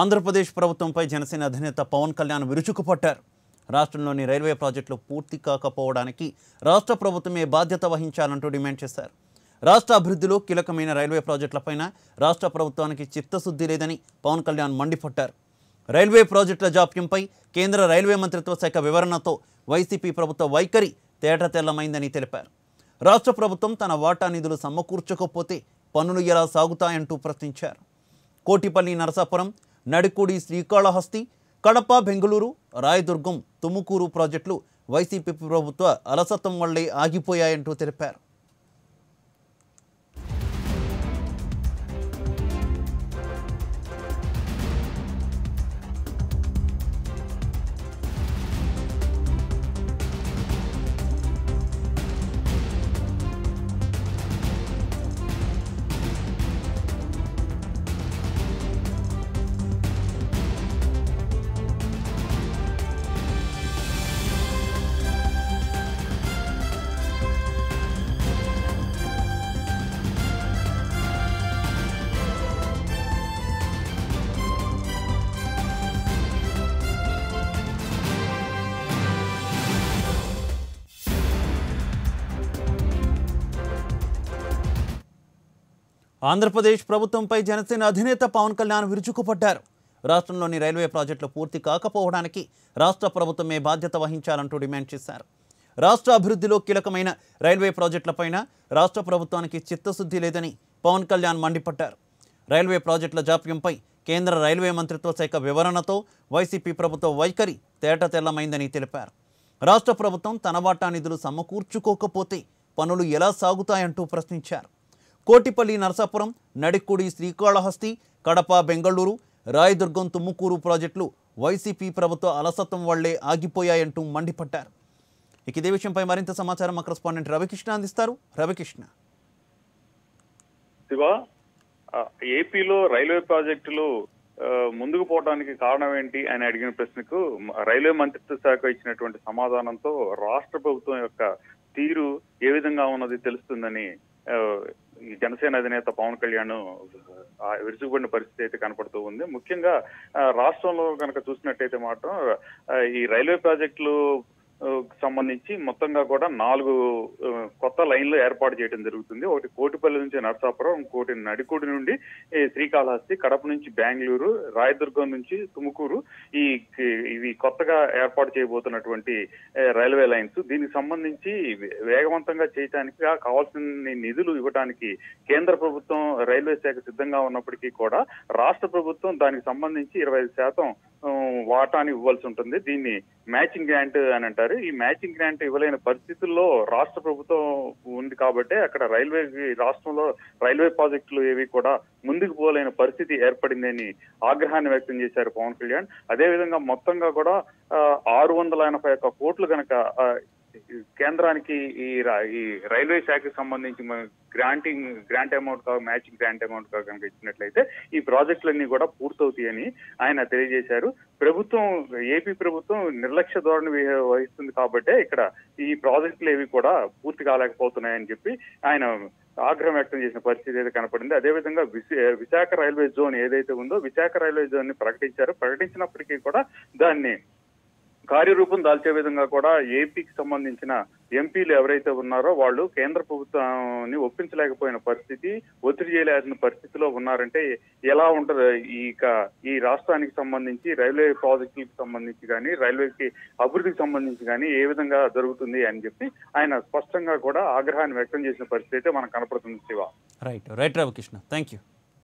ఆంధ్రప్రదేశ్ ప్రభుత్వంపై జనసేన అధినేత పవన్ కళ్యాణ్ విరుచుకుపట్టారు రాష్ట్రంలోని రైల్వే ప్రాజెక్టులు పూర్తి కాకపోవడానికి రాష్ట్ర ప్రభుత్వమే బాధ్యత వహించాలంటూ డిమాండ్ చేశారు రాష్ట్ర అభివృద్ధిలో కీలకమైన రైల్వే ప్రాజెక్టులపైన రాష్ట్ర ప్రభుత్వానికి చిత్తశుద్ధి లేదని పవన్ కళ్యాణ్ మండిపట్టారు రైల్వే ప్రాజెక్టుల జాప్యంపై కేంద్ర రైల్వే మంత్రిత్వ శాఖ వివరణతో వైసీపీ ప్రభుత్వ వైఖరి తేటతెల్లమైందని తెలిపారు రాష్ట్ర ప్రభుత్వం తన వాటా నిధులు సమకూర్చకపోతే పనులు ఎలా సాగుతాయంటూ ప్రశ్నించారు కోటిపల్లి నరసాపురం నడికుడి శ్రీకాళహస్తి కడప బెంగళూరు రాయదుర్గం తుముకూరు ప్రాజెక్టులు వైసీపీ ప్రభుత్వ అలసత్వం వల్లే ఆగిపోయాయంటూ తెలిపారు ఆంధ్రప్రదేశ్ ప్రభుత్వంపై జనసేన అధినేత పవన్ కళ్యాణ్ విరుచుకుపడ్డారు రాష్ట్రంలోని రైల్వే ప్రాజెక్టులు పూర్తి కాకపోవడానికి రాష్ట్ర ప్రభుత్వమే బాధ్యత వహించాలంటూ డిమాండ్ చేశారు రాష్ట్ర అభివృద్ధిలో కీలకమైన రైల్వే ప్రాజెక్టులపైన రాష్ట్ర ప్రభుత్వానికి చిత్తశుద్ధి లేదని పవన్ కళ్యాణ్ మండిపడ్డారు రైల్వే ప్రాజెక్టుల జాప్యంపై కేంద్ర రైల్వే మంత్రిత్వ శాఖ వివరణతో వైసీపీ ప్రభుత్వ వైఖరి తేటతెల్లమైందని తెలిపారు రాష్ట్ర ప్రభుత్వం తన నిధులు సమకూర్చుకోకపోతే పనులు ఎలా సాగుతాయంటూ ప్రశ్నించారు కోటిపల్లి నరసాపురం నడికుడి శ్రీకాళహస్తి కడప బెంగళూరు రాయదుర్గం తుమ్ముకూరు ప్రాజెక్టులు వైసీపీ ప్రభుత్వ అలసత్వం వల్లే ఆగిపోయాయంటూ మండిపట్టారు ఇక ఇదే విషయంపై మరింత సమాచారం మా కరస్పాండెంట్ రవికృష్ణ అందిస్తారు రవికృష్ణ శివ ఏపీలో రైల్వే ప్రాజెక్టులు ముందుకు పోవడానికి కారణం ఏంటి అని అడిగిన ప్రశ్నకు రైల్వే మంత్రిత్వ శాఖ ఇచ్చినటువంటి సమాధానంతో రాష్ట్ర ప్రభుత్వం యొక్క తీరు ఏ విధంగా ఉన్నది తెలుస్తుందని ఈ జనసేన అధినేత పవన్ కళ్యాణ్ విరుచుకుపడిన పరిస్థితి అయితే కనపడుతూ ఉంది ముఖ్యంగా రాష్ట్రంలో కనుక చూసినట్టయితే మాత్రం ఈ రైల్వే ప్రాజెక్టులు సంబంధించి మొత్తంగా కూడా నాలుగు కొత్త లైన్లు ఏర్పాటు చేయడం జరుగుతుంది ఒకటి కోటిపల్లి నుంచి నరసాపురం ఇంకోటి నడికోడి నుండి శ్రీకాళహస్తి కడప నుంచి బెంగళూరు రాయదుర్గం నుంచి తుముకూరు ఈ ఇవి కొత్తగా ఏర్పాటు చేయబోతున్నటువంటి రైల్వే లైన్స్ దీనికి సంబంధించి వేగవంతంగా చేయడానికి కావాల్సిన నిధులు ఇవ్వడానికి కేంద్ర ప్రభుత్వం రైల్వే శాఖ సిద్ధంగా ఉన్నప్పటికీ కూడా రాష్ట్ర ప్రభుత్వం దానికి సంబంధించి ఇరవై శాతం వాటాని ఇవ్వాల్సి ఉంటుంది దీన్ని మ్యాచింగ్ గ్రాంట్ అని అంటారు ఈ మ్యాచింగ్ గ్రాంట్ ఇవ్వలేని పరిస్థితుల్లో రాష్ట్ర ప్రభుత్వం ఉంది కాబట్టి అక్కడ రైల్వే రాష్ట్రంలో రైల్వే ప్రాజెక్టులు ఏవి కూడా ముందుకు పోలేని పరిస్థితి ఏర్పడిందని ఆగ్రహాన్ని వ్యక్తం చేశారు పవన్ కళ్యాణ్ అదేవిధంగా మొత్తంగా కూడా ఆరు వందల ఎనభై ఒక్క కోట్లు కనుక కేంద్రానికి ఈ ఈ రైల్వే శాఖకు సంబంధించి గ్రాంటింగ్ గ్రాంట్ అమౌంట్ కా మ్యాచింగ్ గ్రాంట్ అమౌంట్ కా కనుక ఇచ్చినట్లయితే ఈ ప్రాజెక్టులన్నీ కూడా పూర్తవుతాయని ఆయన తెలియజేశారు ప్రభుత్వం ఏపీ ప్రభుత్వం నిర్లక్ష్య ధోరణి వహిస్తుంది కాబట్టే ఇక్కడ ఈ ప్రాజెక్టులు ఏవి కూడా పూర్తి కాలేకపోతున్నాయని చెప్పి ఆయన ఆగ్రహం వ్యక్తం చేసిన పరిస్థితి అయితే కనపడింది అదేవిధంగా విశాఖ రైల్వే జోన్ ఏదైతే ఉందో విశాఖ రైల్వే జోన్ ని ప్రకటించారు ప్రకటించినప్పటికీ కూడా దాన్ని కార్యరూపం దాల్చే విధంగా కూడా ఏపీకి సంబంధించిన ఎంపీలు ఎవరైతే ఉన్నారో వాళ్ళు కేంద్ర ప్రభుత్వాన్ని ఒప్పించలేకపోయిన పరిస్థితి ఒత్తిడి చేయలేసిన పరిస్థితిలో ఉన్నారంటే ఎలా ఉంటుంది ఇక ఈ రాష్ట్రానికి సంబంధించి రైల్వే ప్రాజెక్టులకు సంబంధించి కానీ రైల్వేకి అభివృద్ధికి సంబంధించి కానీ ఏ విధంగా జరుగుతుంది అని చెప్పి ఆయన స్పష్టంగా కూడా ఆగ్రహాన్ని వ్యక్తం చేసిన పరిస్థితి అయితే మనకు కనపడుతుంది Shiva right right Ramakrishna thank you